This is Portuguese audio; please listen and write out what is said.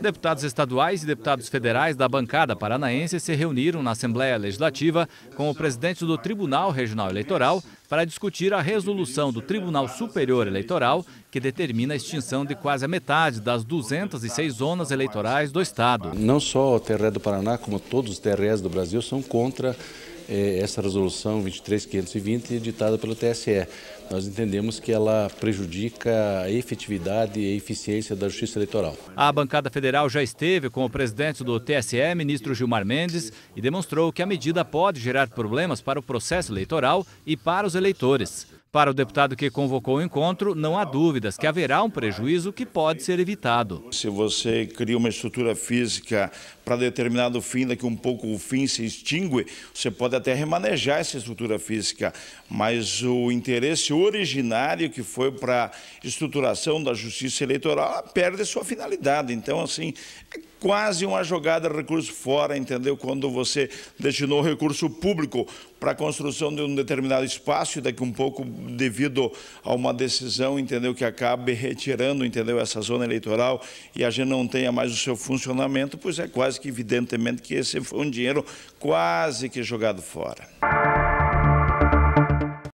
Deputados estaduais e deputados federais da bancada paranaense se reuniram na Assembleia Legislativa com o presidente do Tribunal Regional Eleitoral para discutir a resolução do Tribunal Superior Eleitoral que determina a extinção de quase a metade das 206 zonas eleitorais do Estado. Não só o Terré do Paraná, como todos os TREs do Brasil são contra é, essa resolução 23520 editada pelo TSE. Nós entendemos que ela prejudica a efetividade e a eficiência da Justiça Eleitoral. A bancada federal já esteve com o presidente do TSE, ministro Gilmar Mendes, e demonstrou que a medida pode gerar problemas para o processo eleitoral e para os eleitores. Para o deputado que convocou o encontro, não há dúvidas que haverá um prejuízo que pode ser evitado. Se você cria uma estrutura física para determinado fim, daqui um pouco o fim se extingue, você pode até remanejar essa estrutura física, mas o interesse originário que foi para a estruturação da justiça eleitoral perde sua finalidade. Então, assim, é quase uma jogada de recurso fora, entendeu? Quando você destinou recurso público para a construção de um determinado espaço daqui um pouco, devido a uma decisão, entendeu, que acabe retirando, entendeu, essa zona eleitoral e a gente não tenha mais o seu funcionamento, pois é quase que evidentemente que esse foi um dinheiro quase que jogado fora.